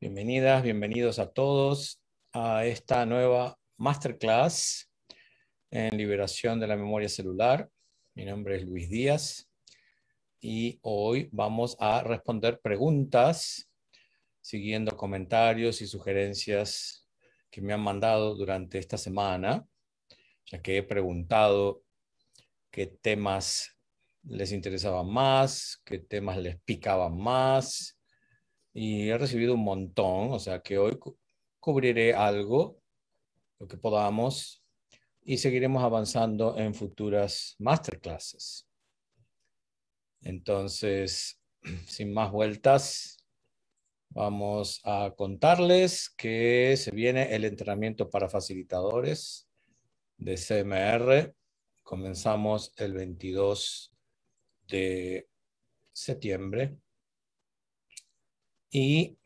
Bienvenidas, bienvenidos a todos a esta nueva masterclass en liberación de la memoria celular. Mi nombre es Luis Díaz y hoy vamos a responder preguntas siguiendo comentarios y sugerencias que me han mandado durante esta semana, ya que he preguntado qué temas les interesaban más, qué temas les picaban más, y he recibido un montón, o sea que hoy cubriré algo, lo que podamos, y seguiremos avanzando en futuras masterclasses. Entonces, sin más vueltas, vamos a contarles que se viene el entrenamiento para facilitadores de CMR. Comenzamos el 22 de septiembre y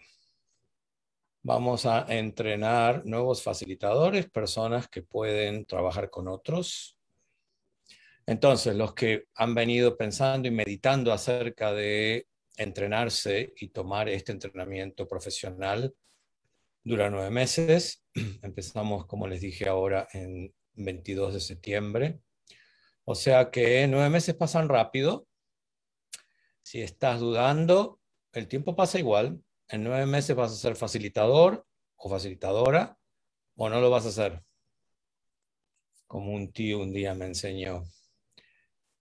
vamos a entrenar nuevos facilitadores, personas que pueden trabajar con otros. Entonces, los que han venido pensando y meditando acerca de entrenarse y tomar este entrenamiento profesional, dura nueve meses. Empezamos, como les dije ahora, en 22 de septiembre. O sea que nueve meses pasan rápido. Si estás dudando, el tiempo pasa igual. En nueve meses vas a ser facilitador o facilitadora o no lo vas a hacer. Como un tío un día me enseñó.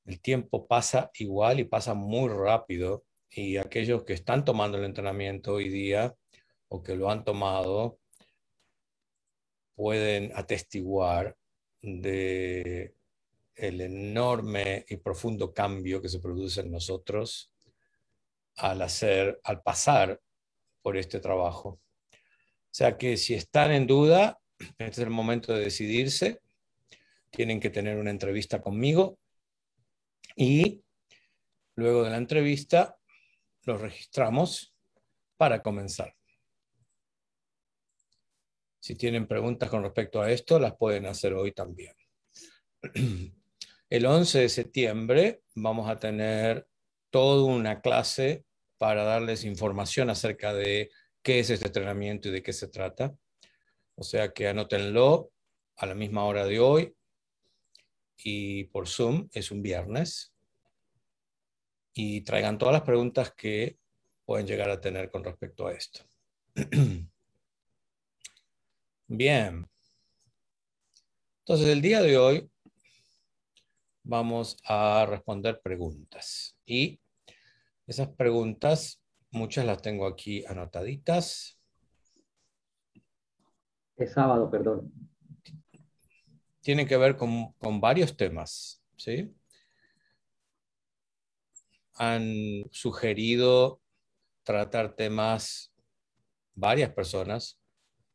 El tiempo pasa igual y pasa muy rápido. Y aquellos que están tomando el entrenamiento hoy día o que lo han tomado pueden atestiguar de el enorme y profundo cambio que se produce en nosotros al hacer, al pasar por este trabajo. O sea que si están en duda, este es el momento de decidirse. Tienen que tener una entrevista conmigo y luego de la entrevista los registramos para comenzar. Si tienen preguntas con respecto a esto, las pueden hacer hoy también. El 11 de septiembre vamos a tener toda una clase para darles información acerca de qué es este entrenamiento y de qué se trata. O sea que anótenlo a la misma hora de hoy y por Zoom, es un viernes. Y traigan todas las preguntas que pueden llegar a tener con respecto a esto. Bien. Entonces, el día de hoy vamos a responder preguntas. Y esas preguntas, muchas las tengo aquí anotaditas. Es sábado, perdón. Tienen que ver con, con varios temas, ¿sí? Han sugerido tratar temas, varias personas,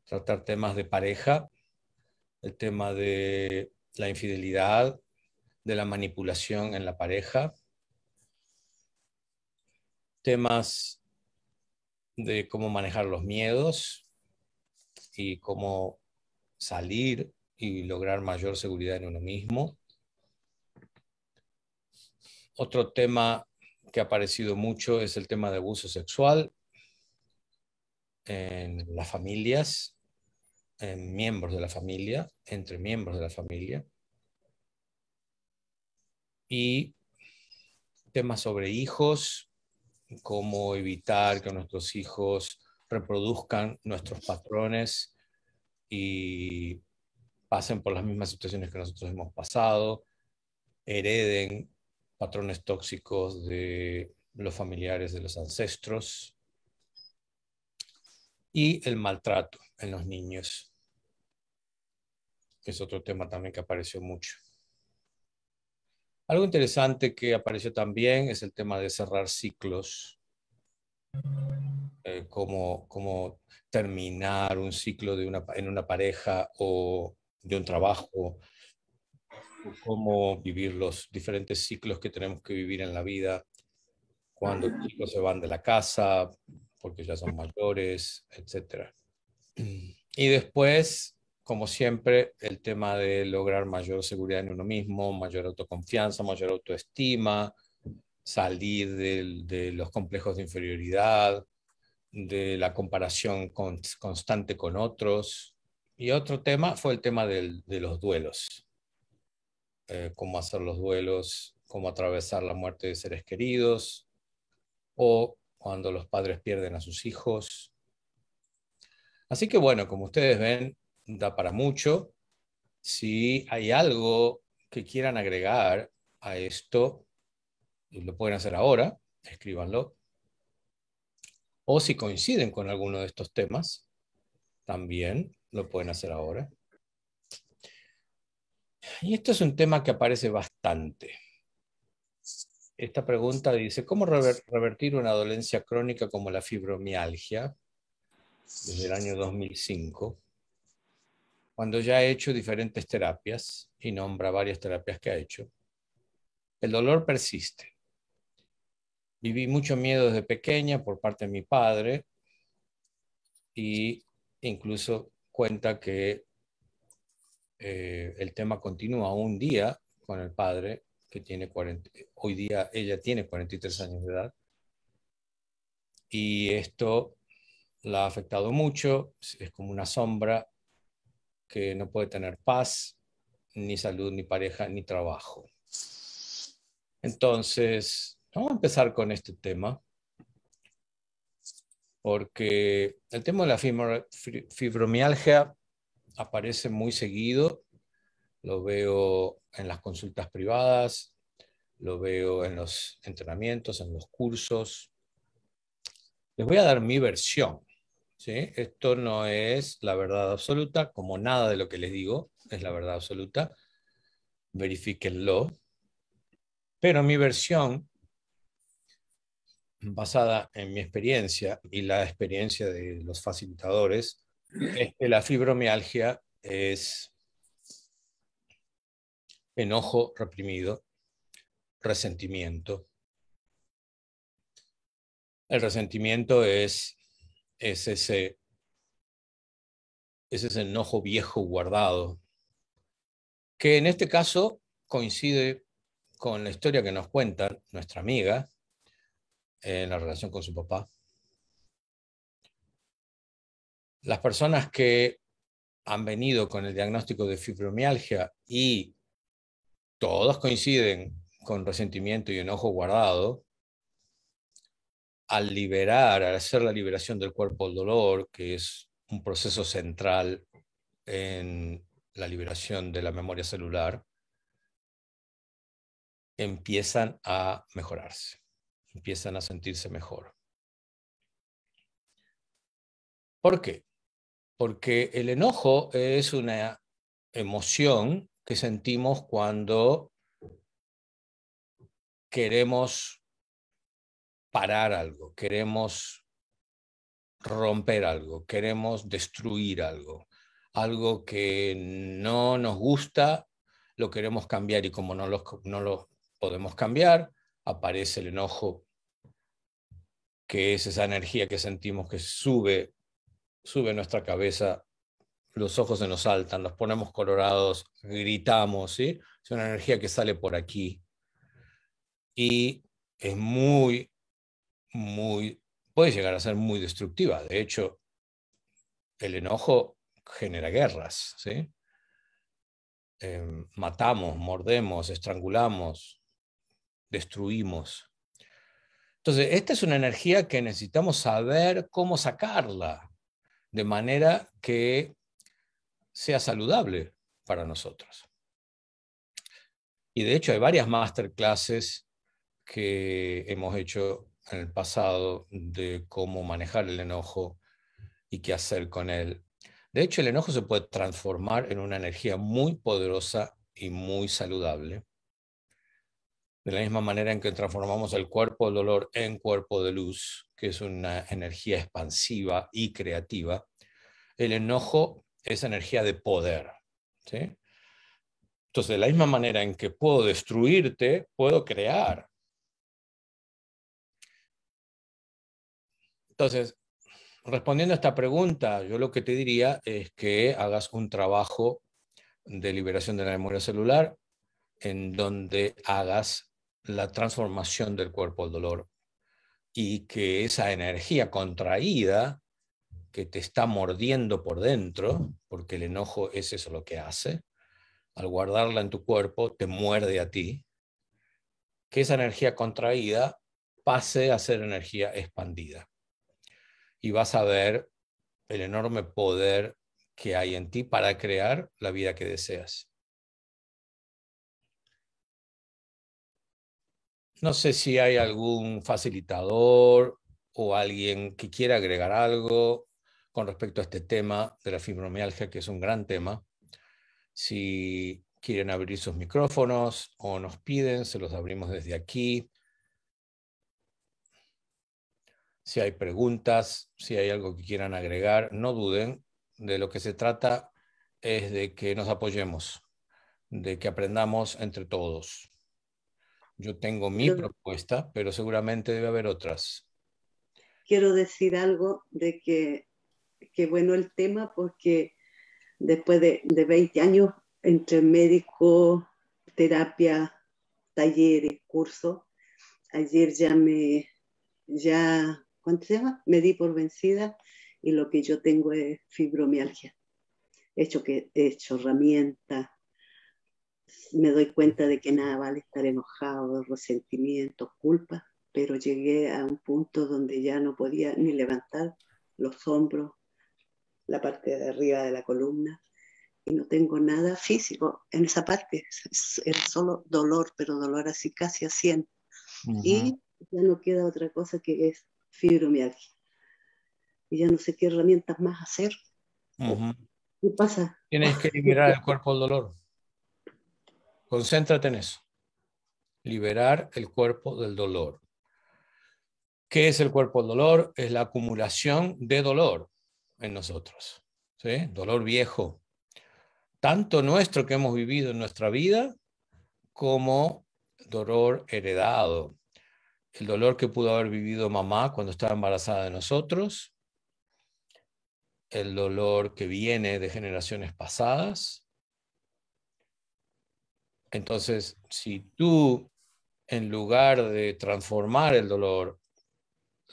tratar temas de pareja, el tema de la infidelidad, de la manipulación en la pareja, temas de cómo manejar los miedos y cómo salir y lograr mayor seguridad en uno mismo. Otro tema que ha aparecido mucho es el tema de abuso sexual en las familias, en miembros de la familia, entre miembros de la familia y temas sobre hijos, cómo evitar que nuestros hijos reproduzcan nuestros patrones y pasen por las mismas situaciones que nosotros hemos pasado, hereden patrones tóxicos de los familiares de los ancestros y el maltrato en los niños, que es otro tema también que apareció mucho. Algo interesante que apareció también es el tema de cerrar ciclos, eh, como, como terminar un ciclo de una, en una pareja o de un trabajo, cómo vivir los diferentes ciclos que tenemos que vivir en la vida, cuando los chicos se van de la casa, porque ya son mayores, etc. Y después como siempre, el tema de lograr mayor seguridad en uno mismo, mayor autoconfianza, mayor autoestima, salir de, los complejos de inferioridad, de la comparación constante con otros. Y otro tema fue el tema de los duelos. Eh, cómo hacer los duelos, cómo atravesar la muerte de seres queridos, o cuando los padres pierden a sus hijos. Así que bueno, como ustedes ven, da para mucho. Si hay algo que quieran agregar a esto, lo pueden hacer ahora, escríbanlo. O si coinciden con alguno de estos temas, también lo pueden hacer ahora. Y esto es un tema que aparece bastante. Esta pregunta dice, ¿cómo revertir una dolencia crónica como la fibromialgia desde el año 2005? cuando ya ha hecho diferentes terapias y nombra varias terapias que ha hecho, el dolor persiste. Viví mucho miedo desde pequeña por parte de mi padre y incluso cuenta que eh, el tema continúa un día con el padre, que tiene hoy día ella tiene 43 años de edad, y esto la ha afectado mucho, es como una sombra que no puede tener paz, ni salud, ni pareja, ni trabajo. Entonces, vamos a empezar con este tema, porque el tema de la fibromialgia aparece muy seguido, lo veo en las consultas privadas, lo veo en los entrenamientos, en los cursos. Les voy a dar mi versión, esto no es la verdad absoluta, como nada de lo que les digo es la verdad absoluta. Verifíquenlo. Pero mi versión, basada en mi experiencia y la experiencia de los facilitadores, es que la fibromialgia es enojo reprimido, resentimiento. El resentimiento es es ese, enojo viejo guardado, que en este caso coincide con la historia que nos cuenta nuestra amiga eh, en la relación con su papá. Las personas que han venido con el diagnóstico de fibromialgia y todos coinciden con resentimiento y enojo guardado, al liberar, al hacer la liberación del cuerpo al dolor, que es un proceso central en la liberación de la memoria celular, empiezan a mejorarse, empiezan a sentirse mejor. ¿Por qué? Porque el enojo es una emoción que sentimos cuando queremos parar algo, queremos romper algo, queremos destruir algo, algo que no nos gusta, lo queremos cambiar y como no lo, no lo podemos cambiar, aparece el enojo, que es esa energía que sentimos que sube, sube nuestra cabeza, los ojos se nos saltan, los ponemos colorados, gritamos, ¿sí? es una energía que sale por aquí y es muy muy, puede llegar a ser muy destructiva. De hecho, el enojo genera guerras, em, matamos, mordemos, estrangulamos, destruimos. Entonces, esta es una energía que necesitamos saber cómo sacarla de manera que sea saludable para nosotros. Y de hecho hay varias masterclasses que hemos hecho en el pasado de cómo manejar el enojo y qué hacer con él. De hecho, el enojo se puede transformar en una energía muy poderosa y muy saludable. De la misma manera en que transformamos el cuerpo de dolor en cuerpo de luz, que es una energía expansiva y creativa, el enojo es energía de poder. Entonces, de la misma manera en que puedo destruirte, puedo crear. Entonces, respondiendo a esta pregunta, yo lo que te diría es que hagas un trabajo de liberación de la memoria celular en donde hagas la transformación del cuerpo al dolor y que esa energía contraída que te está mordiendo por dentro, porque el enojo es eso lo que hace, al guardarla en tu cuerpo te muerde a ti, que esa energía contraída pase a ser energía expandida y vas a ver el enorme poder que hay en ti para crear la vida que deseas. No sé si hay algún facilitador o alguien que quiera agregar algo con respecto a este tema de la fibromialgia, que es un gran tema. Si quieren abrir sus micrófonos o nos piden, se los abrimos desde aquí. Si hay preguntas, si hay algo que quieran agregar, no duden. De lo que se trata es de que nos apoyemos, de que aprendamos entre todos. Yo tengo mi propuesta, pero seguramente debe haber otras. Quiero decir algo de que, que bueno el tema, porque después de, de 20 años entre médico, terapia, y curso, ayer ya me, ya ¿Cuánto se Me di por vencida y lo que yo tengo es fibromialgia. hecho, que, he hecho herramientas, me doy cuenta de que nada vale estar enojado, resentimiento, culpa, pero llegué a un punto donde ya no podía ni levantar los hombros, la parte de arriba de la columna, y no tengo nada físico en esa parte, Es solo dolor, pero dolor así casi a Y ya no queda otra cosa que es fibromialgia. Y ya no sé qué herramientas más hacer. ¿Qué pasa? Tienes que liberar el cuerpo del dolor. Concéntrate en eso. Liberar el cuerpo del dolor. ¿Qué es el cuerpo del dolor? Es la acumulación de dolor en nosotros. ¿sí? Dolor viejo. Tanto nuestro que hemos vivido en nuestra vida como dolor heredado, el dolor que pudo haber vivido mamá cuando estaba embarazada de nosotros, el dolor que viene de generaciones pasadas. Entonces, si tú, en lugar de transformar el dolor,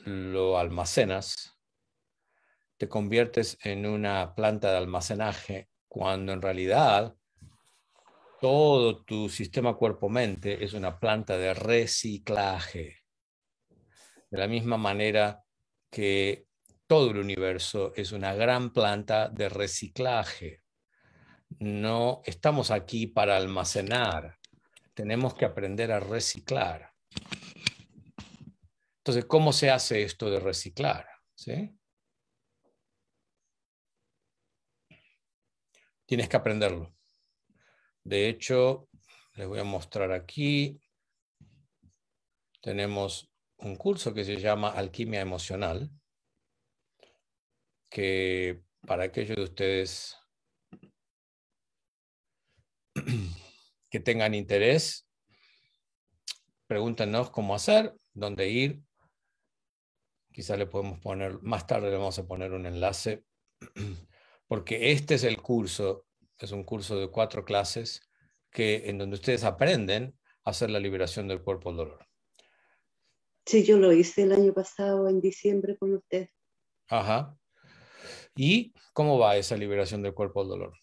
lo almacenas, te conviertes en una planta de almacenaje cuando en realidad todo tu sistema cuerpo-mente es una planta de reciclaje de la misma manera que todo el universo es una gran planta de reciclaje. No estamos aquí para almacenar, tenemos que aprender a reciclar. Entonces, ¿cómo se hace esto de reciclar? Tienes que aprenderlo. De hecho, les voy a mostrar aquí. Tenemos un curso que se llama Alquimia Emocional, que para aquellos de ustedes que tengan interés, pregúntenos cómo hacer, dónde ir. Quizás le podemos poner, más tarde le vamos a poner un enlace, porque este es el curso, es un curso de cuatro clases que, en donde ustedes aprenden a hacer la liberación del cuerpo al dolor. Sí, yo lo hice el año pasado, en diciembre, con usted. Ajá. ¿Y cómo va esa liberación del cuerpo al dolor?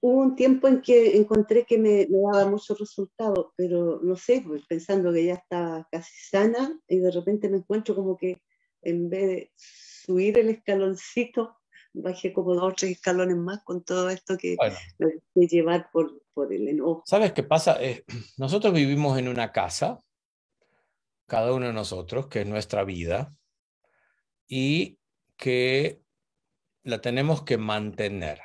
Hubo un tiempo en que encontré que me, daba mucho resultados, pero no sé, pues, pensando que ya estaba casi sana y de repente me encuentro como que en vez de subir el escaloncito, bajé como dos o tres escalones más con todo esto que me dejé llevar por, por el enojo. ¿Sabes qué pasa? Eh, nosotros vivimos en una casa cada uno de nosotros, que es nuestra vida, y que la tenemos que mantener.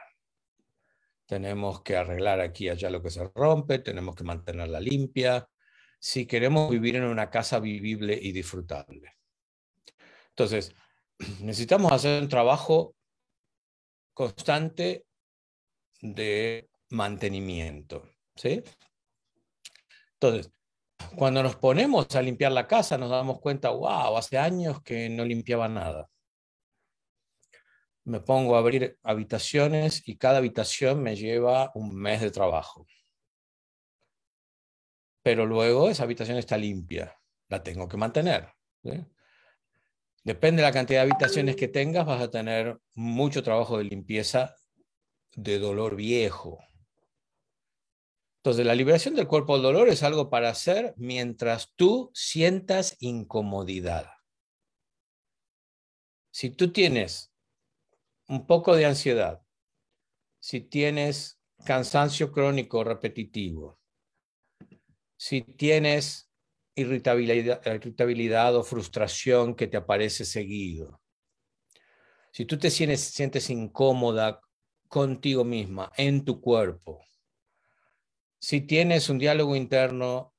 Tenemos que arreglar aquí allá lo que se rompe, tenemos que mantenerla limpia, si queremos vivir en una casa vivible y disfrutable. Entonces, necesitamos hacer un trabajo constante de mantenimiento. ¿sí? Entonces, cuando nos ponemos a limpiar la casa nos damos cuenta, wow, hace años que no limpiaba nada. Me pongo a abrir habitaciones y cada habitación me lleva un mes de trabajo. Pero luego esa habitación está limpia, la tengo que mantener. Depende de la cantidad de habitaciones que tengas, vas a tener mucho trabajo de limpieza de dolor viejo. Entonces, la liberación del cuerpo del dolor es algo para hacer mientras tú sientas incomodidad. Si tú tienes un poco de ansiedad, si tienes cansancio crónico repetitivo, si tienes irritabilidad, o frustración que te aparece seguido, si tú te sientes incómoda contigo misma, en tu cuerpo, si tienes un diálogo interno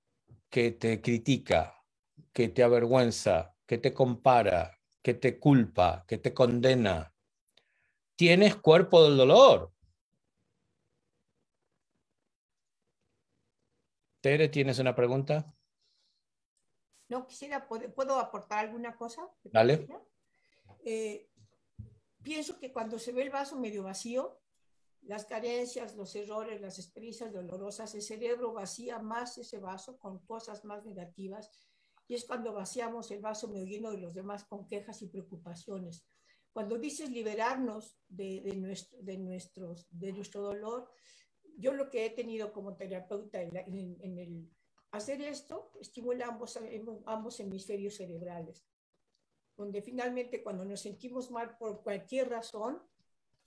que te critica, que te avergüenza, que te compara, que te culpa, que te condena, tienes cuerpo del dolor. Tere, ¿tienes una pregunta? No, quisiera, ¿puedo aportar alguna cosa? Dale. Eh, pienso que cuando se ve el vaso medio vacío, las carencias, los errores, las experiencias dolorosas, el cerebro vacía más ese vaso con cosas más negativas y es cuando vaciamos el vaso medio lleno de los demás con quejas y preocupaciones. Cuando dices liberarnos de, nuestro, de, nuestros, de nuestro dolor, yo lo que he tenido como terapeuta en, el hacer esto estimula ambos, ambos hemisferios cerebrales, donde finalmente cuando nos sentimos mal por cualquier razón,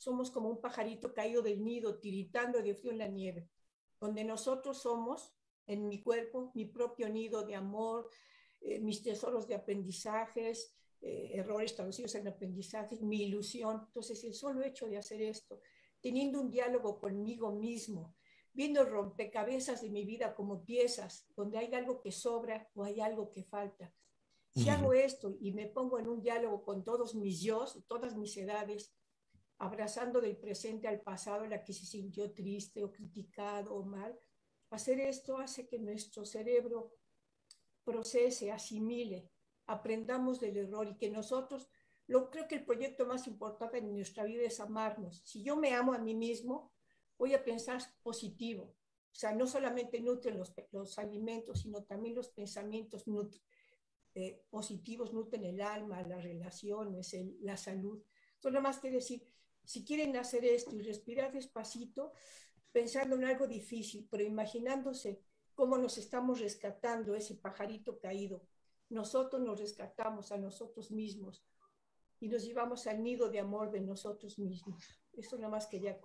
somos como un pajarito caído del nido, tiritando de frío en la nieve, donde nosotros somos, en mi cuerpo, mi propio nido de amor, eh, mis tesoros de aprendizajes, eh, errores traducidos en aprendizajes, mi ilusión. Entonces, el solo hecho de hacer esto, teniendo un diálogo conmigo mismo, viendo rompecabezas de mi vida como piezas, donde hay algo que sobra o hay algo que falta. Si hago esto y me pongo en un diálogo con todos mis yo, todas mis edades, abrazando del presente al pasado la que se sintió triste o criticado o mal. Hacer esto hace que nuestro cerebro procese, asimile, aprendamos del error y que nosotros, lo, creo que el proyecto más importante en nuestra vida es amarnos. Si yo me amo a mí mismo, voy a pensar positivo. O sea, no solamente nutren los, alimentos, sino también los pensamientos eh, positivos nutren el alma, las relaciones, la salud. Entonces, nada más que decir, si quieren hacer esto y respirar despacito, pensando en algo difícil, pero imaginándose cómo nos estamos rescatando ese pajarito caído. Nosotros nos rescatamos a nosotros mismos y nos llevamos al nido de amor de nosotros mismos. Eso nada más quería.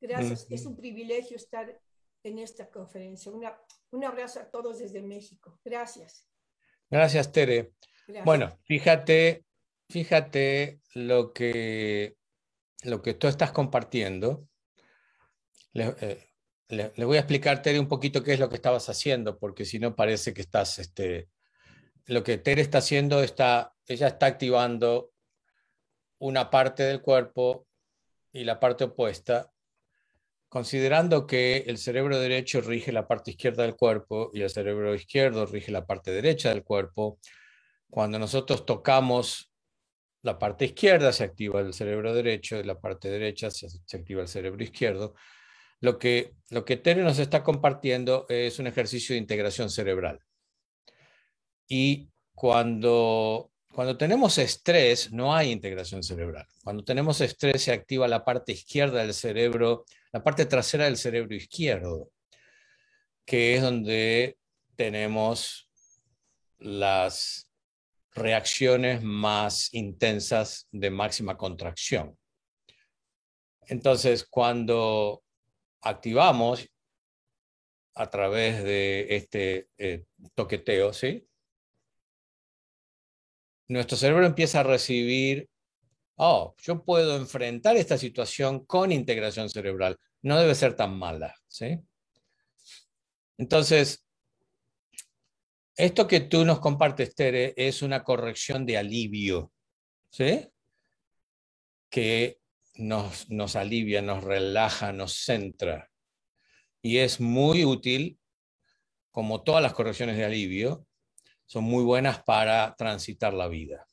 Gracias, es un privilegio estar en esta conferencia. Una, un abrazo a todos desde México. Gracias. Gracias, Tere. Bueno, fíjate, fíjate lo que lo que tú estás compartiendo, eh, le, voy a explicar, Tere, un poquito qué es lo que estabas haciendo, porque si no parece que estás, este, lo que Tere está haciendo, está, ella está activando una parte del cuerpo y la parte opuesta, considerando que el cerebro derecho rige la parte izquierda del cuerpo y el cerebro izquierdo rige la parte derecha del cuerpo. Cuando nosotros tocamos la parte izquierda se activa el cerebro derecho y la parte derecha se, activa el cerebro izquierdo. Lo que, lo que Tere nos está compartiendo es un ejercicio de integración cerebral. Y cuando, cuando tenemos estrés, no hay integración cerebral. Cuando tenemos estrés, se activa la parte izquierda del cerebro, la parte trasera del cerebro izquierdo, que es donde tenemos las reacciones más intensas de máxima contracción. Entonces, cuando activamos a través de este eh, toqueteo, ¿sí? Nuestro cerebro empieza a recibir, oh, yo puedo enfrentar esta situación con integración cerebral, no debe ser tan mala, ¿sí? Entonces, esto que tú nos compartes, Tere, es una corrección de alivio, ¿sí? Que nos alivia, nos relaja, nos centra. Y es muy útil, como todas las correcciones de alivio, son muy buenas para transitar la vida.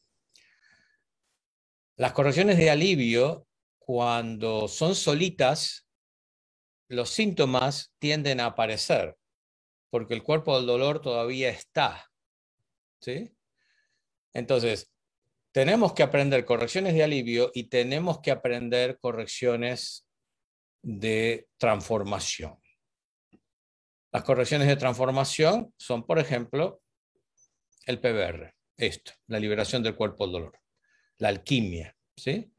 Las correcciones de alivio, cuando son solitas, los síntomas tienden a aparecer porque el cuerpo del dolor todavía está. ¿Sí? Entonces, tenemos que aprender correcciones de alivio y tenemos que aprender correcciones de transformación. Las correcciones de transformación son, por ejemplo, el PBR, esto, la liberación del cuerpo del dolor, la alquimia, ¿sí?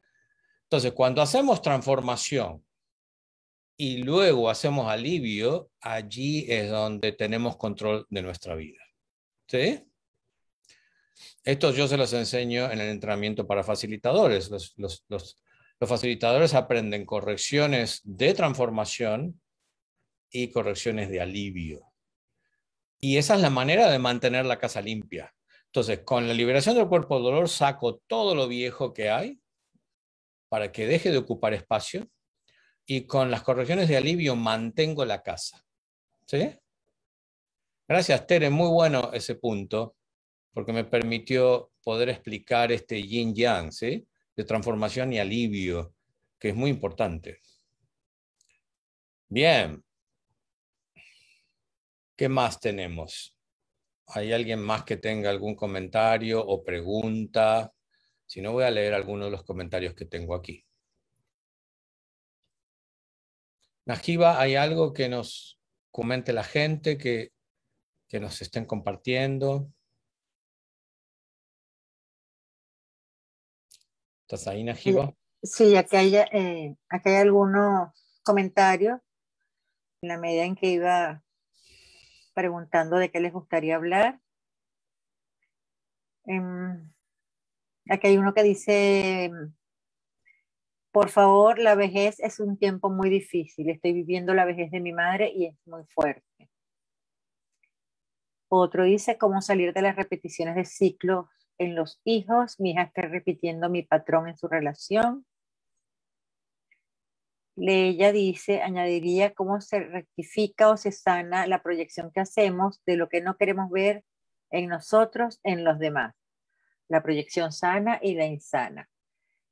Entonces, cuando hacemos transformación y luego hacemos alivio, allí es donde tenemos control de nuestra vida. ¿Sí? Esto yo se los enseño en el entrenamiento para facilitadores. Los, los facilitadores aprenden correcciones de transformación y correcciones de alivio. Y esa es la manera de mantener la casa limpia. Entonces, con la liberación del cuerpo del dolor, saco todo lo viejo que hay para que deje de ocupar espacio y con las correcciones de alivio mantengo la casa. ¿Sí? Gracias, Tere. Muy bueno ese punto, porque me permitió poder explicar este yin yang, ¿sí? De transformación y alivio, que es muy importante. Bien. ¿Qué más tenemos? ¿Hay alguien más que tenga algún comentario o pregunta? Si no, voy a leer alguno de los comentarios que tengo aquí. Najiba, ¿hay algo que nos comente la gente, que, que nos estén compartiendo? ¿Estás ahí, Najiba? Sí, aquí hay, eh, hay algunos comentarios en la medida en que iba preguntando de qué les gustaría hablar. Em, aquí hay uno que dice, por favor, la vejez es un tiempo muy difícil. Estoy viviendo la vejez de mi madre y es muy fuerte. Otro dice cómo salir de las repeticiones de ciclos en los hijos. Mi hija está repitiendo mi patrón en su relación. Ella dice, añadiría cómo se rectifica o se sana la proyección que hacemos de lo que no queremos ver en nosotros, en los demás. La proyección sana y la insana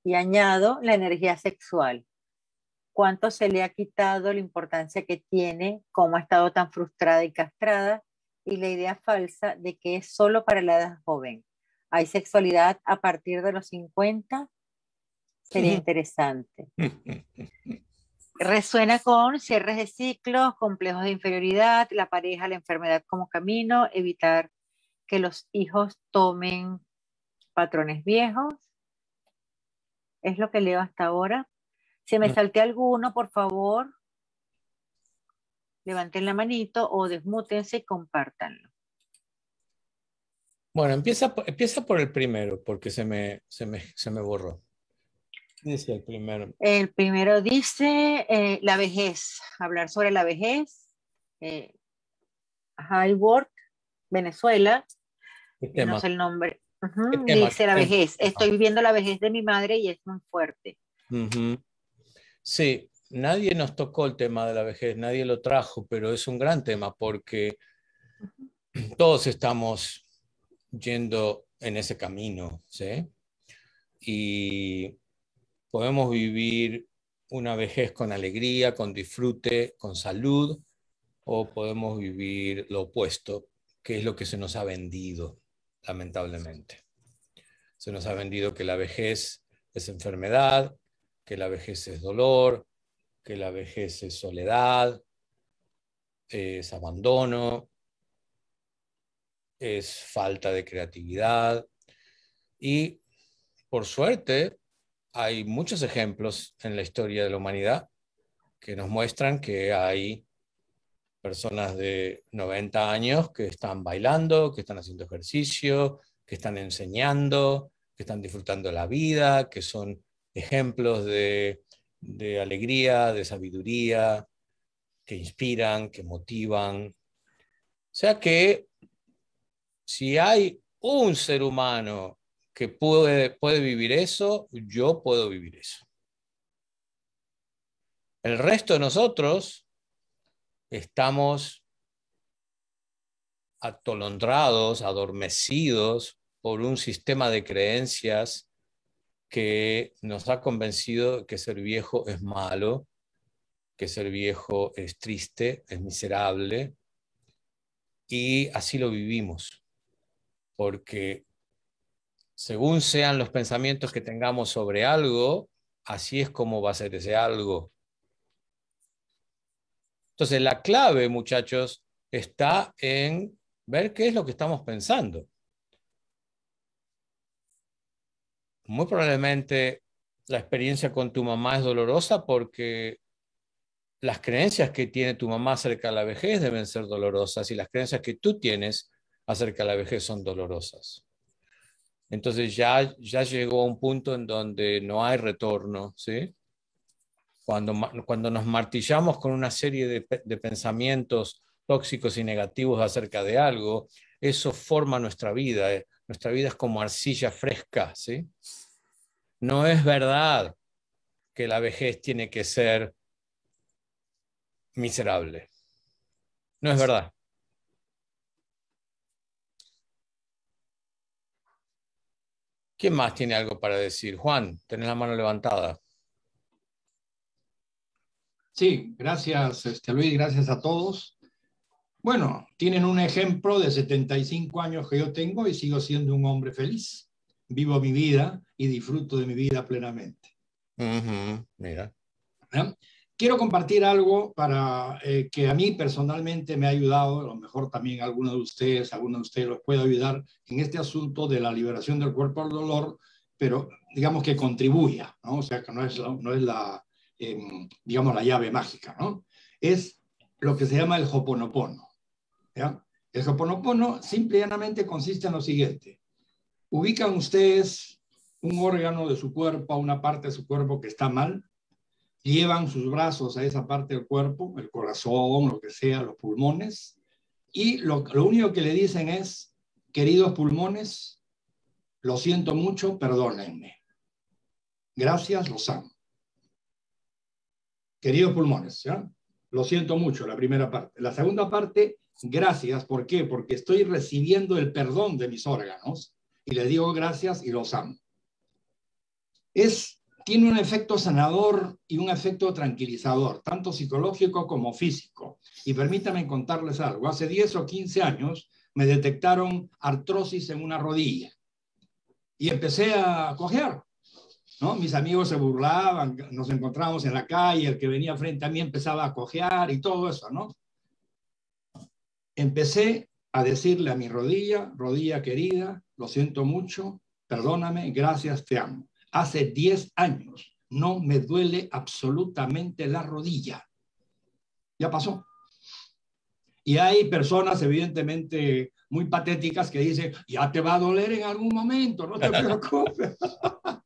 y añado la energía sexual. ¿Cuánto se le ha quitado la importancia que tiene, cómo ha estado tan frustrada y castrada y la idea falsa de que es solo para la edad joven? ¿Hay sexualidad a partir de los 50? Sería interesante. Resuena con cierres de ciclos, complejos de inferioridad, la pareja, la enfermedad como camino, evitar que los hijos tomen patrones viejos, es lo que leo hasta ahora. Si me mm. salté alguno, por favor, levanten la manito o desmútense y compártanlo. Bueno, empieza, empieza por el primero, porque se me, se me, borró. Dice el primero. El primero dice eh, la vejez, hablar sobre la vejez. High eh, Work, Venezuela. no sé el nombre. Dice la vejez. Estoy viviendo la vejez de mi madre y es muy fuerte. Sí, nadie nos tocó el tema de la vejez, nadie lo trajo, pero es un gran tema porque todos estamos yendo en ese camino, ¿sí? Y podemos vivir una vejez con alegría, con disfrute, con salud, o podemos vivir lo opuesto, que es lo que se nos ha vendido lamentablemente. Se nos ha vendido que la vejez es enfermedad, que la vejez es dolor, que la vejez es soledad, es abandono, es falta de creatividad. Y por suerte, hay muchos ejemplos en la historia de la humanidad que nos muestran que hay personas de 90 años que están bailando, que están haciendo ejercicio, que están enseñando, que están disfrutando la vida, que son ejemplos de, alegría, de sabiduría, que inspiran, que motivan. O sea que si hay un ser humano que puede vivir eso, yo puedo vivir eso. El resto de nosotros estamos atolondrados, adormecidos por un sistema de creencias que nos ha convencido que ser viejo es malo, que ser viejo es triste, es miserable, y así lo vivimos, porque según sean los pensamientos que tengamos sobre algo, así es como va a ser ese algo. Entonces, la clave, muchachos, está en ver qué es lo que estamos pensando. Muy probablemente la experiencia con tu mamá es dolorosa porque las creencias que tiene tu mamá acerca de la vejez deben ser dolorosas y las creencias que tú tienes acerca de la vejez son dolorosas. Entonces ya, ya llegó a un punto en donde no hay retorno, ¿sí? cuando, nos martillamos con una serie de, pensamientos tóxicos y negativos acerca de algo, eso forma nuestra vida. Eh. Nuestra vida es como arcilla fresca, No es verdad que la vejez tiene que ser miserable. No es verdad. ¿Quién más tiene algo para decir? Juan, tenés la mano levantada. Sí, gracias este, Luis, gracias a todos. Bueno, tienen un ejemplo de 75 años que yo tengo y sigo siendo un hombre feliz. Vivo mi vida y disfruto de mi vida plenamente. Mira. Quiero compartir algo para eh, que a mí personalmente me ha ayudado, a lo mejor también alguno de ustedes, alguno de ustedes los puede ayudar en este asunto de la liberación del cuerpo al dolor, pero digamos que contribuya, ¿no? O sea, que no es no es la Em, digamos, la llave mágica, ¿no? Es lo que se llama el hoponopono. El hoponopono simplemente consiste en lo siguiente. Ubican ustedes un órgano de su cuerpo, una parte de su cuerpo que está mal, llevan sus brazos a esa parte del cuerpo, el corazón, lo que sea, los pulmones, y lo, lo único que le dicen es, queridos pulmones, lo siento mucho, perdónenme. Gracias, los amo queridos pulmones, lo siento mucho, la primera parte. La segunda parte, gracias, ¿por qué? Porque estoy recibiendo el perdón de mis órganos y les digo gracias y los amo. Es, tiene un efecto sanador y un efecto tranquilizador, tanto psicológico como físico. Y permítanme contarles algo. Hace 10 o 15 años me detectaron artrosis en una rodilla y empecé a cojear. ¿no? Mis amigos se burlaban, nos encontramos en la calle, el que venía frente a mí empezaba a cojear y todo eso, ¿no? Empecé a decirle a mi rodilla, rodilla querida, lo siento mucho, perdóname, gracias, te amo. Hace 10 años no me duele absolutamente la rodilla. Ya pasó. Y hay personas, evidentemente, muy patéticas que dicen, ya te va a doler en algún momento, no te preocupes.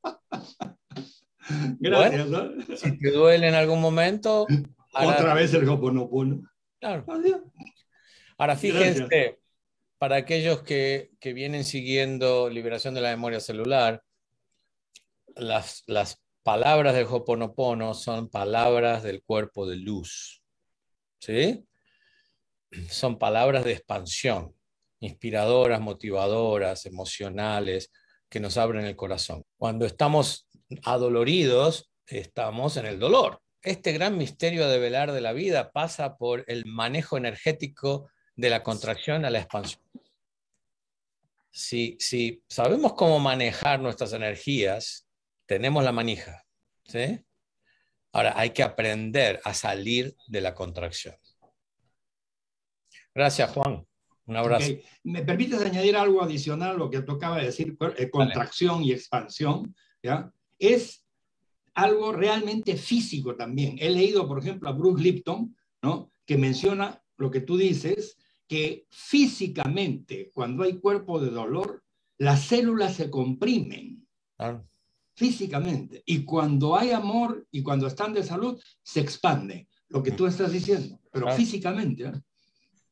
Gracias. Si te duele en algún momento. Otra vez el Hoponopono. Ahora fíjense, para aquellos que, vienen siguiendo liberación de la memoria celular, las, palabras del Hoponopono son palabras del cuerpo de luz. Son palabras de expansión, inspiradoras, motivadoras, emocionales, que nos abren el corazón. Cuando estamos adoloridos, estamos en el dolor. Este gran misterio de velar de la vida pasa por el manejo energético de la contracción a la expansión. Si, sabemos cómo manejar nuestras energías, tenemos la manija. Ahora hay que aprender a salir de la contracción. Gracias, Juan. Un abrazo. ¿Me permites añadir algo adicional a lo que tocaba decir, contracción y expansión? ¿ya? es algo realmente físico también. He leído, por ejemplo, a Bruce Lipton, ¿no? que menciona lo que tú dices, que físicamente, cuando hay cuerpo de dolor, las células se comprimen. Físicamente. Y cuando hay amor y cuando están de salud, se expande, Lo que tú estás diciendo, pero físicamente. ¿eh?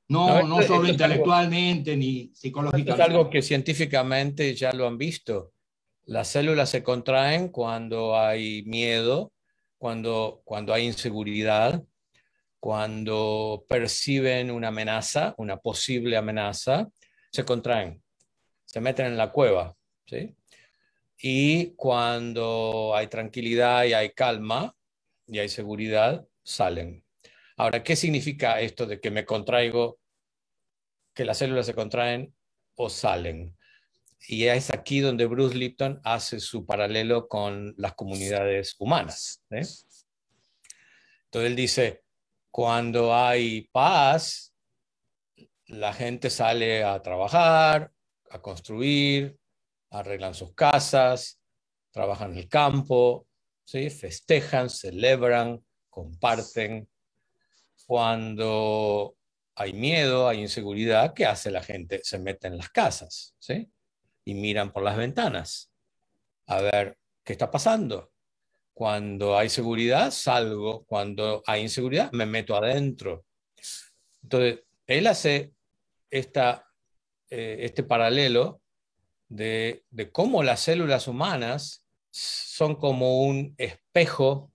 No, no, solo intelectualmente ni psicológicamente. Es algo que científicamente ya lo han visto. Las células se contraen cuando hay miedo, cuando, cuando hay inseguridad, cuando perciben una amenaza, una posible amenaza, se contraen, se meten en la cueva. ¿sí? Y cuando hay tranquilidad y hay calma y hay seguridad, salen. Ahora, ¿qué significa esto de que me contraigo, que las células se contraen o salen? y es aquí donde Bruce Lipton hace su paralelo con las comunidades humanas. ¿eh? Entonces él dice, cuando hay paz, la gente sale a trabajar, a construir, arreglan sus casas, trabajan en el campo, festejan, celebran, comparten. Cuando hay miedo, hay inseguridad, ¿qué hace la gente? Se mete en las casas, ¿sí? y miran por las ventanas a ver qué está pasando. Cuando hay seguridad, salgo. Cuando hay inseguridad, me meto adentro. Entonces, él hace esta, eh, este paralelo de, de cómo las células humanas son como un espejo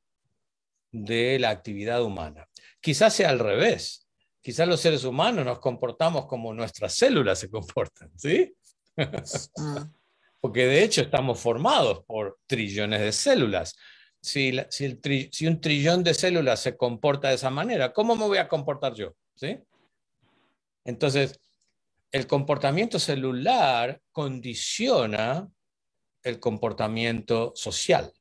de la actividad humana. Quizás sea al revés. Quizás los seres humanos nos comportamos como nuestras células se comportan, ¿sí? Ah. Porque de hecho estamos formados por trillones de células. Si, un trillón de células se comporta de esa manera, ¿cómo me voy a comportar yo? ¿Sí? Entonces, el comportamiento celular condiciona el comportamiento social.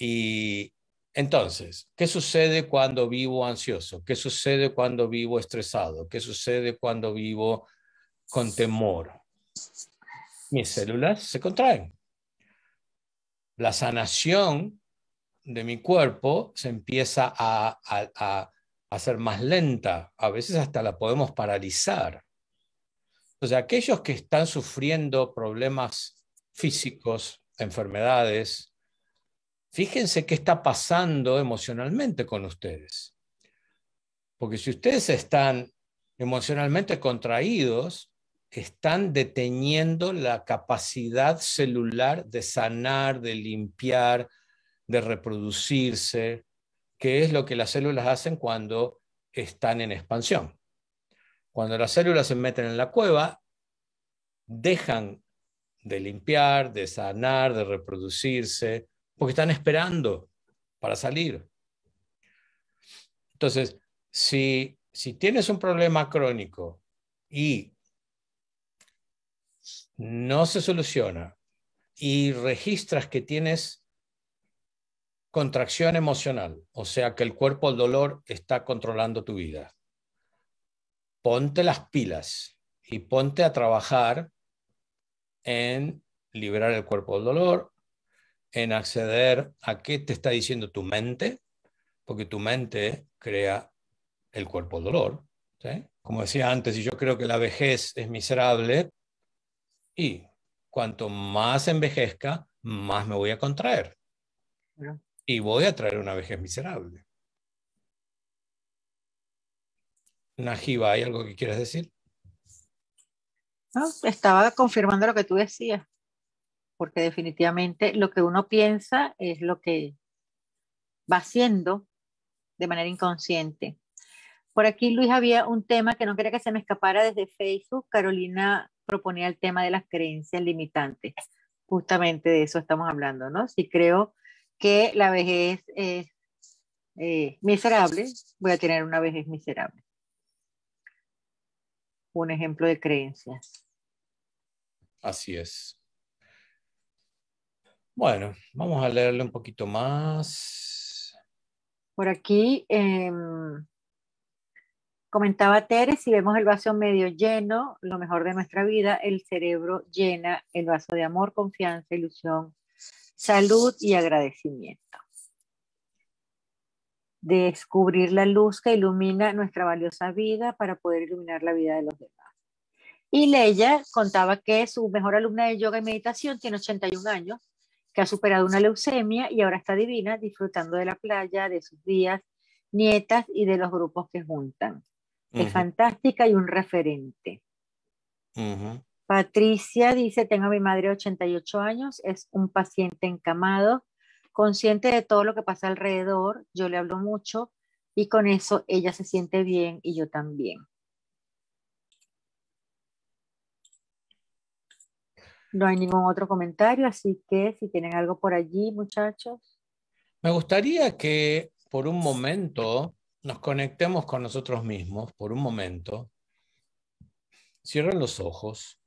Y, entonces, ¿qué sucede cuando vivo ansioso? ¿Qué sucede cuando vivo estresado? ¿Qué sucede cuando vivo con temor? Mis células se contraen. La sanación de mi cuerpo se empieza a, hacer más lenta. A veces hasta la podemos paralizar. O sea, aquellos que están sufriendo problemas físicos, enfermedades, fíjense qué está pasando emocionalmente con ustedes. Porque si ustedes están emocionalmente contraídos, están deteniendo la capacidad celular de sanar, de limpiar, de reproducirse, que es lo que las células hacen cuando están en expansión. Cuando las células se meten en la cueva, dejan de limpiar, de sanar, de reproducirse, porque están esperando para salir. Entonces, si, si tienes un problema crónico y no se soluciona y registras que tienes contracción emocional, o sea que el cuerpo, del dolor está controlando tu vida. Ponte las pilas y ponte a trabajar en liberar el cuerpo del dolor, en acceder a qué te está diciendo tu mente, porque tu mente crea el cuerpo dolor. Como decía antes, si yo creo que la vejez es miserable, y cuanto más envejezca, más me voy a contraer. Y voy a traer una vejez miserable. Najiba, ¿hay algo que quieras decir? estaba confirmando lo que tú decías porque definitivamente lo que uno piensa es lo que va haciendo de manera inconsciente. Por aquí, Luis, había un tema que no quería que se me escapara desde Facebook. Carolina proponía el tema de las creencias limitantes. Justamente de eso estamos hablando, ¿no? Si creo que la vejez es eh, miserable, voy a tener una vejez miserable. Un ejemplo de creencias. Así es. Bueno, vamos a leerle un poquito más. Por aquí eh, comentaba Teres, si vemos el vaso medio lleno, lo mejor de nuestra vida, el cerebro llena el vaso de amor, confianza, ilusión, salud y agradecimiento. Descubrir la luz que ilumina nuestra valiosa vida para poder iluminar la vida de los demás. Y Leia contaba que su mejor alumna de yoga y meditación tiene 81 años que ha superado una leucemia y ahora está divina, disfrutando de la playa, de sus días, nietas y de los grupos que juntan. Es fantástica y un referente. Patricia dice, tengo a mi madre 88 años, es un paciente encamado, consciente de todo lo que pasa alrededor, yo le hablo mucho y con eso ella se siente bien y yo también. No hay ningún otro comentario, así que si tienen algo por allí, muchachos. Me gustaría que por un momento nos conectemos con nosotros mismos, por un momento. Cierren los ojos.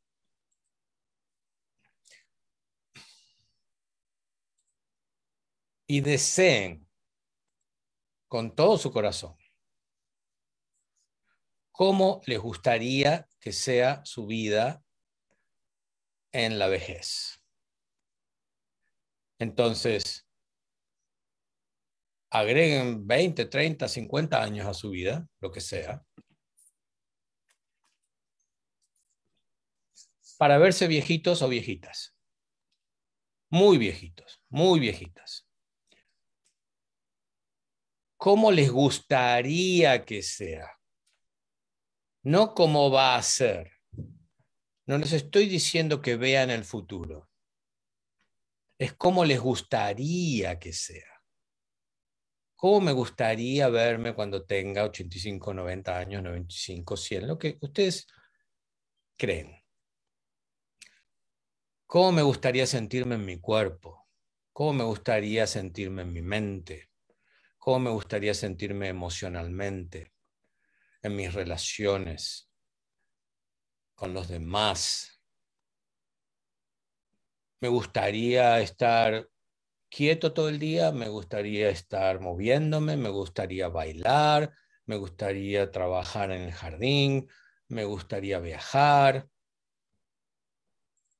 Y deseen con todo su corazón cómo les gustaría que sea su vida en la vejez. Entonces, agreguen 20, 30, 50 años a su vida, lo que sea, para verse viejitos o viejitas. Muy viejitos, muy viejitas. ¿Cómo les gustaría que sea? No cómo va a ser. No les estoy diciendo que vean el futuro. Es como les gustaría que sea. ¿Cómo me gustaría verme cuando tenga 85, 90 años, 95, 100? Lo que ustedes creen. ¿Cómo me gustaría sentirme en mi cuerpo? ¿Cómo me gustaría sentirme en mi mente? ¿Cómo me gustaría sentirme emocionalmente? En mis relaciones, con los demás. Me gustaría estar quieto todo el día, me gustaría estar moviéndome, me gustaría bailar, me gustaría trabajar en el jardín, me gustaría viajar.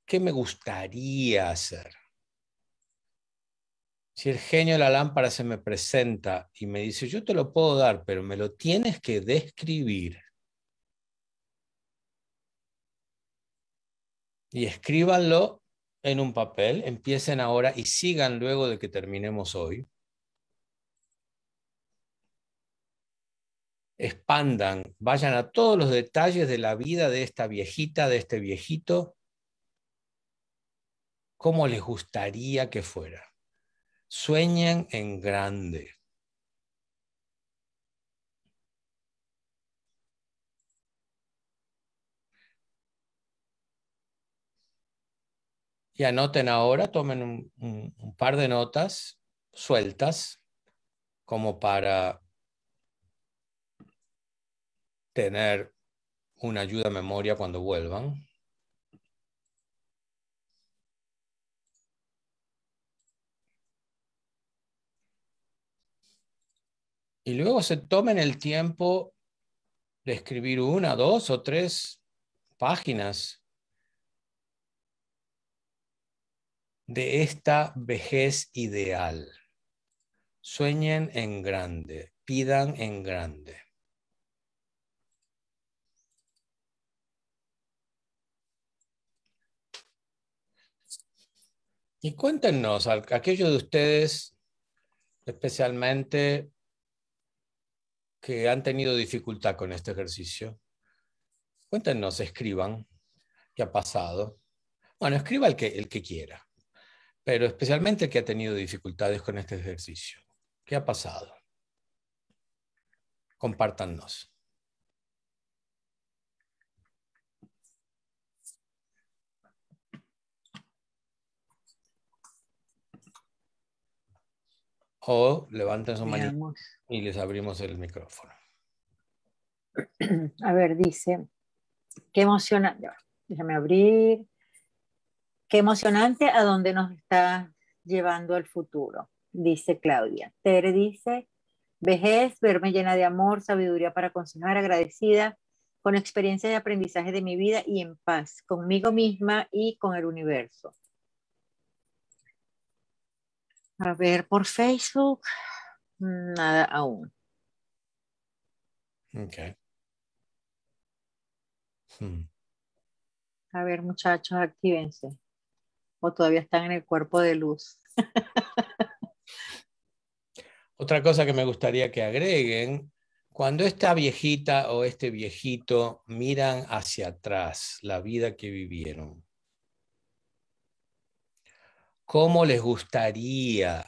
¿Qué me gustaría hacer? Si el genio de la lámpara se me presenta y me dice, yo te lo puedo dar, pero me lo tienes que describir, y escríbanlo en un papel, empiecen ahora y sigan luego de que terminemos hoy. Expandan, vayan a todos los detalles de la vida de esta viejita, de este viejito, cómo les gustaría que fuera. Sueñen en grande. y anoten ahora, tomen un, par de notas sueltas como para tener una ayuda a memoria cuando vuelvan. Y luego se tomen el tiempo de escribir una, dos o tres páginas de esta vejez ideal. Sueñen en grande, pidan en grande. Y cuéntenos, aquellos de ustedes, especialmente que han tenido dificultad con este ejercicio, cuéntenos, escriban qué ha pasado. Bueno, escriba el que, el que quiera pero especialmente que ha tenido dificultades con este ejercicio. ¿Qué ha pasado? Compártannos. O levanten su mano y les abrimos el micrófono. A ver, dice, qué emocionante. Déjame abrir. Qué emocionante a dónde nos está llevando el futuro, dice Claudia. Tere dice, vejez, verme llena de amor, sabiduría para aconsejar, agradecida, con experiencia de aprendizaje de mi vida y en paz conmigo misma y con el universo. A ver, por Facebook, nada aún. Ok. Hmm. A ver, muchachos, actívense o todavía están en el cuerpo de luz. Otra cosa que me gustaría que agreguen, cuando esta viejita o este viejito miran hacia atrás la vida que vivieron, ¿cómo les gustaría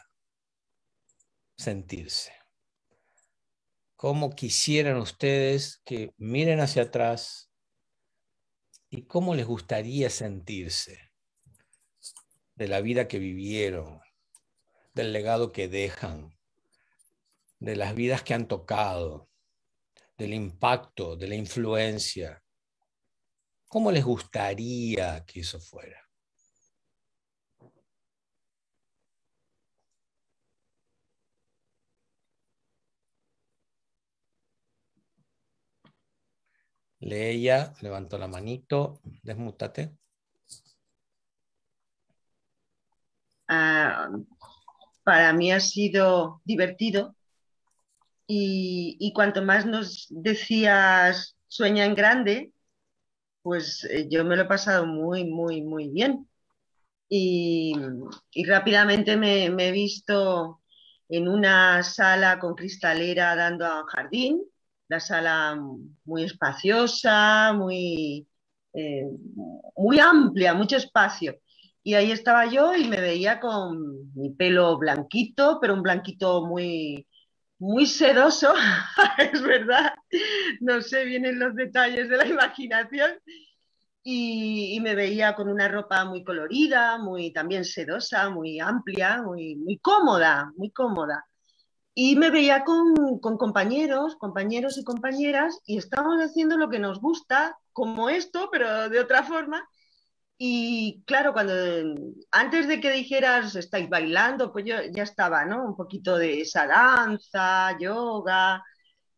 sentirse? ¿Cómo quisieran ustedes que miren hacia atrás y cómo les gustaría sentirse? de la vida que vivieron, del legado que dejan, de las vidas que han tocado, del impacto, de la influencia. ¿Cómo les gustaría que eso fuera? Leia, levantó la manito, desmútate. Ah, para mí ha sido divertido y, cuanto más nos decías sueña en grande, pues eh, yo me lo he pasado muy, muy, muy bien. Y, rápidamente me, he visto en una sala con cristalera dando a jardín, la sala muy espaciosa, muy, eh, muy amplia, mucho espacio y ahí estaba yo y me veía con mi pelo blanquito, pero un blanquito muy, muy sedoso, es verdad. No sé vienen los detalles de la imaginación. Y, me veía con una ropa muy colorida, muy también sedosa, muy amplia, muy, muy cómoda, muy cómoda. Y me veía con, con compañeros, compañeros y compañeras, y estábamos haciendo lo que nos gusta, como esto, pero de otra forma y claro, cuando antes de que dijeras estáis bailando, pues yo ya estaba, ¿no? Un poquito de esa danza, yoga,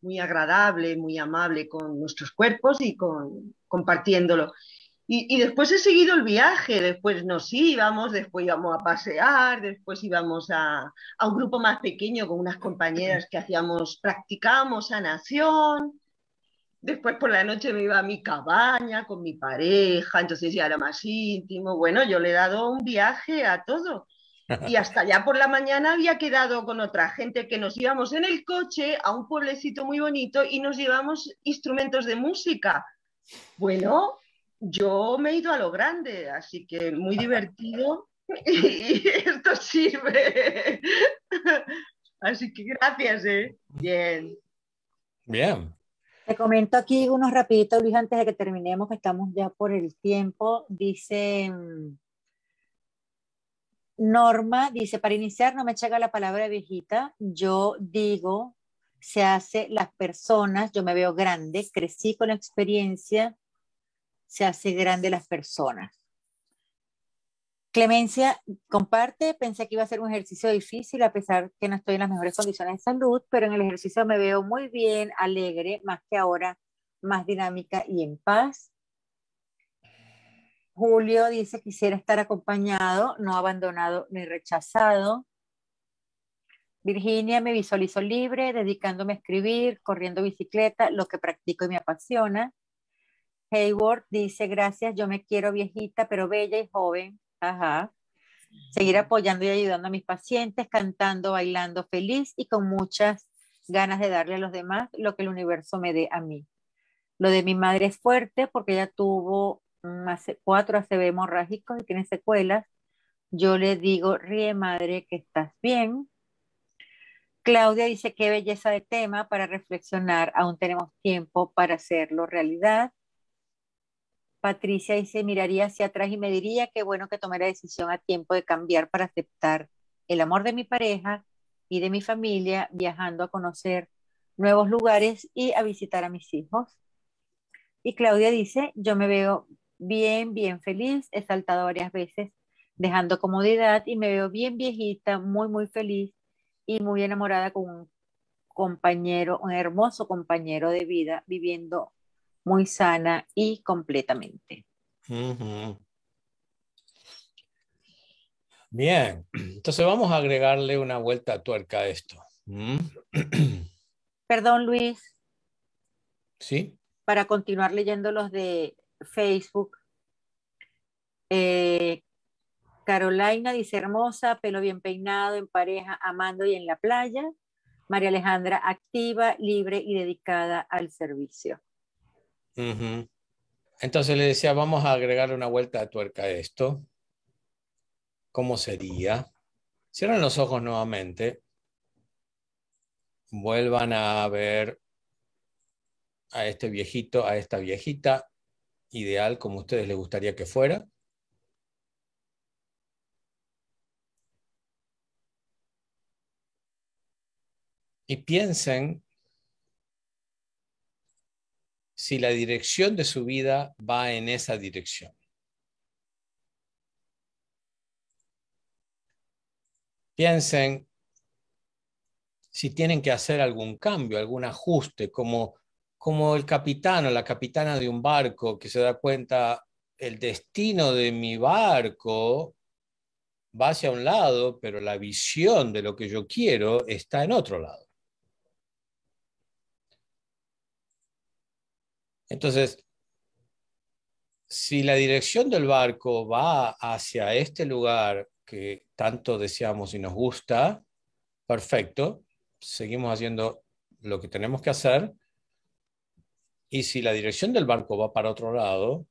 muy agradable, muy amable con nuestros cuerpos y con, compartiéndolo. Y, después he seguido el viaje, después nos íbamos, después íbamos a pasear, después íbamos a, a un grupo más pequeño con unas compañeras que hacíamos, practicábamos sanación, Después por la noche me iba a mi cabaña con mi pareja, entonces ya era más íntimo. Bueno, yo le he dado un viaje a todo. Y hasta ya por la mañana había quedado con otra gente que nos íbamos en el coche a un pueblecito muy bonito y nos llevamos instrumentos de música. Bueno, yo me he ido a lo grande, así que muy divertido y esto sirve. Así que gracias, ¿eh? Bien. Bien. Te comento aquí unos rapiditos, Luis, antes de que terminemos, que estamos ya por el tiempo. Dice mm, Norma, dice, para iniciar no me llega la palabra viejita, yo digo, se hace las personas, yo me veo grande, crecí con la experiencia, se hace grande las personas. Clemencia comparte, pensé que iba a ser un ejercicio difícil a pesar que no estoy en las mejores condiciones de salud, pero en el ejercicio me veo muy bien, alegre, más que ahora, más dinámica y en paz. Julio dice quisiera estar acompañado, no abandonado ni rechazado. Virginia me visualizo libre, dedicándome a escribir, corriendo bicicleta, lo que practico y me apasiona. Hayward dice gracias, yo me quiero viejita, pero bella y joven Ajá. Seguir apoyando y ayudando a mis pacientes, cantando, bailando feliz y con muchas ganas de darle a los demás lo que el universo me dé a mí. Lo de mi madre es fuerte porque ella tuvo cuatro acb hemorrágicos y tiene secuelas. Yo le digo, ríe madre, que estás bien. Claudia dice, qué belleza de tema para reflexionar, aún tenemos tiempo para hacerlo realidad. Patricia dice, miraría hacia atrás y me diría, qué bueno que tomé la decisión a tiempo de cambiar para aceptar el amor de mi pareja y de mi familia, viajando a conocer nuevos lugares y a visitar a mis hijos. Y Claudia dice, yo me veo bien, bien feliz, he saltado varias veces dejando comodidad y me veo bien viejita, muy, muy feliz y muy enamorada con un compañero, un hermoso compañero de vida, viviendo muy sana y completamente. Bien, entonces vamos a agregarle una vuelta a tuerca a esto. Mm. Perdón, Luis. Sí. Para continuar leyendo los de Facebook. Eh, Carolina dice hermosa, pelo bien peinado, en pareja, amando y en la playa. María Alejandra, activa, libre y dedicada al servicio. Entonces le decía, vamos a agregar una vuelta de tuerca a esto. ¿Cómo sería? Cierran los ojos nuevamente. Vuelvan a ver a este viejito, a esta viejita, ideal como a ustedes les gustaría que fuera. Y piensen si la dirección de su vida va en esa dirección. Piensen si tienen que hacer algún cambio, algún ajuste, como, como el capitán o la capitana de un barco que se da cuenta, el destino de mi barco va hacia un lado, pero la visión de lo que yo quiero está en otro lado. Entonces, si la dirección del barco va hacia este lugar que tanto deseamos y nos gusta, perfecto, seguimos haciendo lo que tenemos que hacer. Y si la dirección del barco va para otro lado,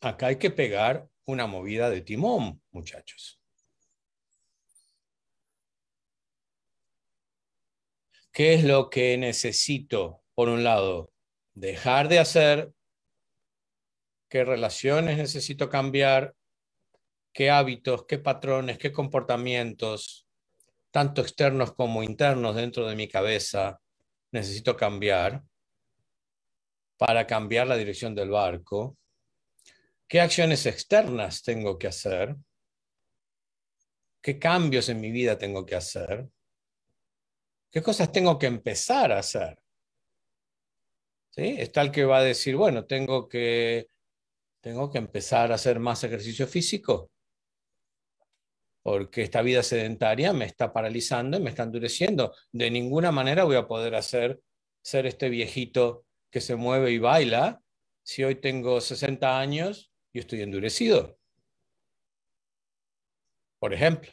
acá hay que pegar una movida de timón, muchachos. ¿Qué es lo que necesito, por un lado? dejar de hacer, qué relaciones necesito cambiar, qué hábitos, qué patrones, qué comportamientos, tanto externos como internos dentro de mi cabeza, necesito cambiar para cambiar la dirección del barco, qué acciones externas tengo que hacer, qué cambios en mi vida tengo que hacer, qué cosas tengo que empezar a hacer es tal que va a decir, bueno, tengo que, tengo que empezar a hacer más ejercicio físico, porque esta vida sedentaria me está paralizando y me está endureciendo. De ninguna manera voy a poder hacer ser este viejito que se mueve y baila si hoy tengo 60 años y estoy endurecido. Por ejemplo,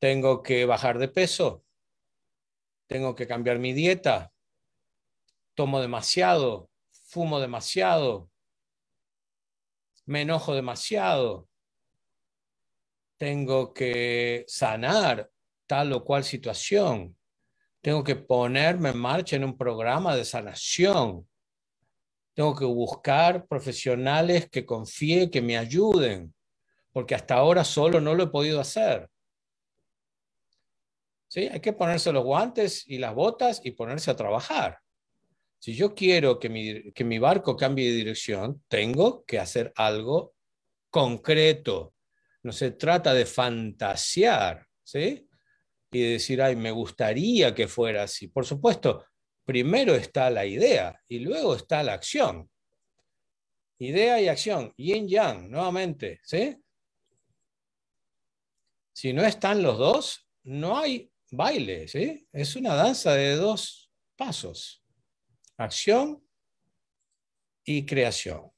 tengo que bajar de peso, tengo que cambiar mi dieta, tomo demasiado, fumo demasiado, me enojo demasiado, tengo que sanar tal o cual situación, tengo que ponerme en marcha en un programa de sanación, tengo que buscar profesionales que confíe, que me ayuden, porque hasta ahora solo no lo he podido hacer. ¿Sí? Hay que ponerse los guantes y las botas y ponerse a trabajar. Si yo quiero que mi, barco cambie de dirección, tengo que hacer algo concreto. No se trata de fantasear, ¿sí? Y decir, ay, me gustaría que fuera así. Por supuesto, primero está la idea y luego está la acción. Idea y acción, yin yang, nuevamente, ¿sí? Si no están los dos, no hay baile, ¿sí? Es una danza de dos pasos acción y creación.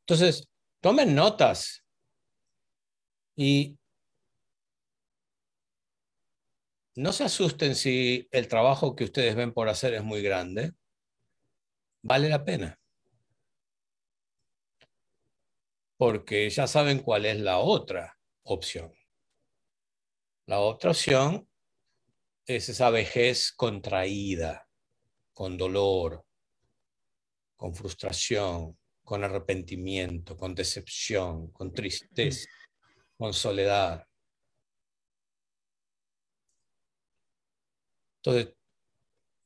Entonces, tomen notas y no se asusten si el trabajo que ustedes ven por hacer es muy grande. Vale la pena. Porque ya saben cuál es la otra opción. La otra opción es esa vejez contraída con dolor, con frustración, con arrepentimiento, con decepción, con tristeza, con soledad. Entonces,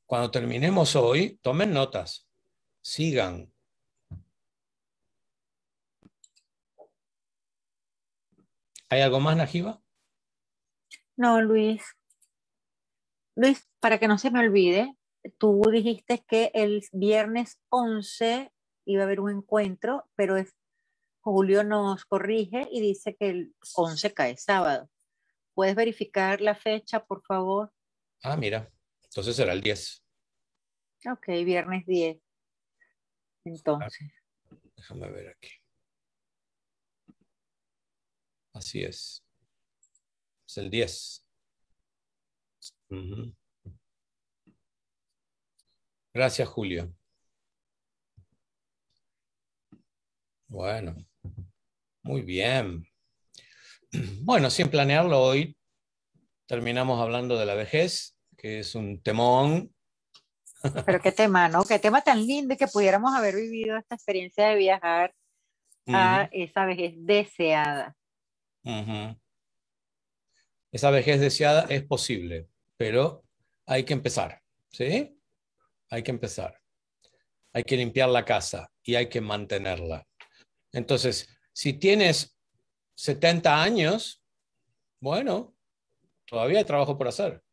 cuando terminemos hoy, tomen notas, sigan. ¿Hay algo más, Najiba? No, Luis. Luis, para que no se me olvide, tú dijiste que el viernes 11 iba a haber un encuentro, pero Julio nos corrige y dice que el 11 cae sábado. ¿Puedes verificar la fecha, por favor? Ah, mira, entonces será el 10. Ok, viernes 10. Entonces. déjame ver aquí. Así es. Es el 10. Gracias, Julio. Bueno, muy bien. Bueno, sin planearlo hoy, terminamos hablando de la vejez, que es un temón. Pero qué tema, ¿no? Qué tema tan lindo que pudiéramos haber vivido esta experiencia de viajar a esa vejez deseada. Esa vejez deseada es posible, pero hay que empezar, ¿sí? hay que empezar. Hay que limpiar la casa y hay que mantenerla. Entonces, si tienes 70 años, bueno, todavía hay trabajo por hacer.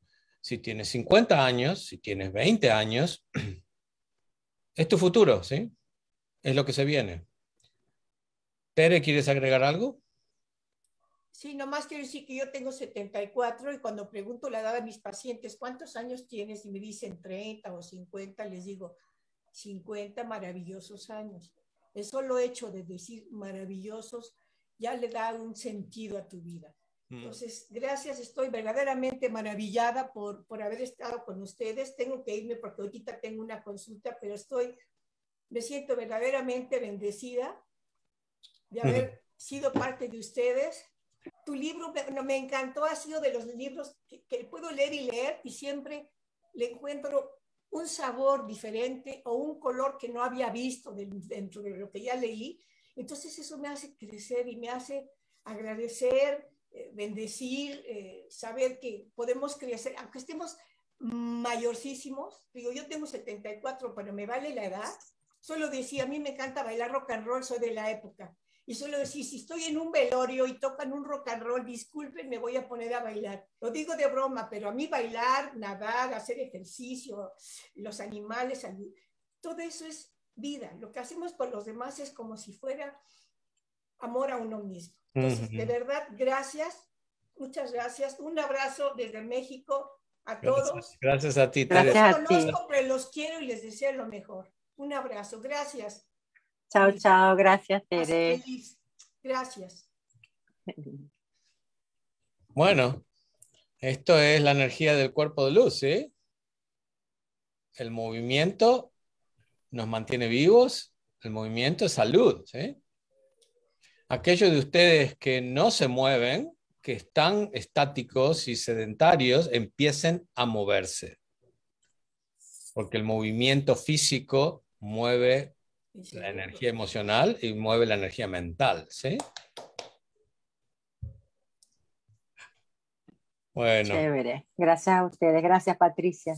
Si tienes 50 años, si tienes 20 años, es tu futuro, ¿sí? Es lo que se viene. Tere, ¿quieres agregar algo? Sí, nomás quiero decir que yo tengo 74 y cuando pregunto la edad a mis pacientes, ¿cuántos años tienes? Y me dicen 30 o 50, les digo, 50 maravillosos años. El solo hecho de decir maravillosos ya le da un sentido a tu vida. Mm. Entonces, gracias, estoy verdaderamente maravillada por, por haber estado con ustedes. Tengo que irme porque ahorita tengo una consulta, pero estoy, me siento verdaderamente bendecida de haber sido parte de ustedes tu libro me, encantó, ha sido de los libros que, puedo leer y leer y siempre le encuentro un sabor diferente o un color que no había visto dentro de lo que ya leí. Entonces eso me hace crecer y me hace agradecer, eh, bendecir, eh, saber que podemos crecer, aunque estemos mayorcísimos, digo, yo tengo 74, pero me vale la edad, solo decía, a mí me encanta bailar rock and roll, soy de la época y suelo decir, si estoy en un velorio y tocan un rock and roll, disculpen, me voy a poner a bailar. Lo digo de broma, pero a mí bailar, nadar, hacer ejercicio, los animales, todo eso es vida. Lo que hacemos con los demás es como si fuera amor a uno mismo. Entonces, de verdad, gracias, muchas gracias. Un abrazo desde México a todos. Gracias a ti, Los conozco, pero los quiero y les deseo lo mejor. Un abrazo, gracias. Chao, chao. Gracias, Tere. Gracias. Bueno, esto es la energía del cuerpo de luz, ¿sí? El movimiento nos mantiene vivos, el movimiento es salud, ¿sí? Aquellos de ustedes que no se mueven, que están estáticos y sedentarios, empiecen a moverse. Porque el movimiento físico mueve la energía emocional y mueve la energía mental, ¿sí? Bueno. Gracias a ustedes. Gracias, Patricia.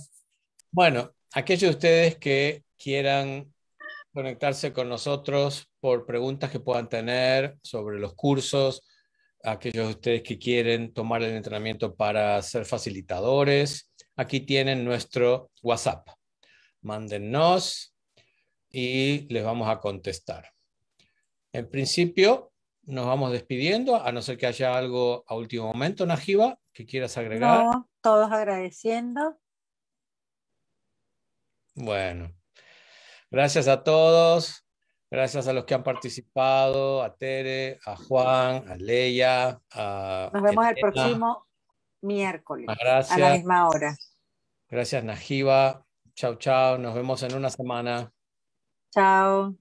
Bueno, aquellos de ustedes que quieran conectarse con nosotros por preguntas que puedan tener sobre los cursos, aquellos de ustedes que quieren tomar el entrenamiento para ser facilitadores, aquí tienen nuestro WhatsApp. Mándennos y les vamos a contestar. En principio, nos vamos despidiendo, a no ser que haya algo a último momento, Najiba, que quieras agregar. todos agradeciendo. Bueno, gracias a todos, gracias a los que han participado, a Tere, a Juan, a Leia. A nos vemos el próximo miércoles gracias. a la misma hora. Gracias, Najiba. Chao, chao. Nos vemos en una semana. Chao.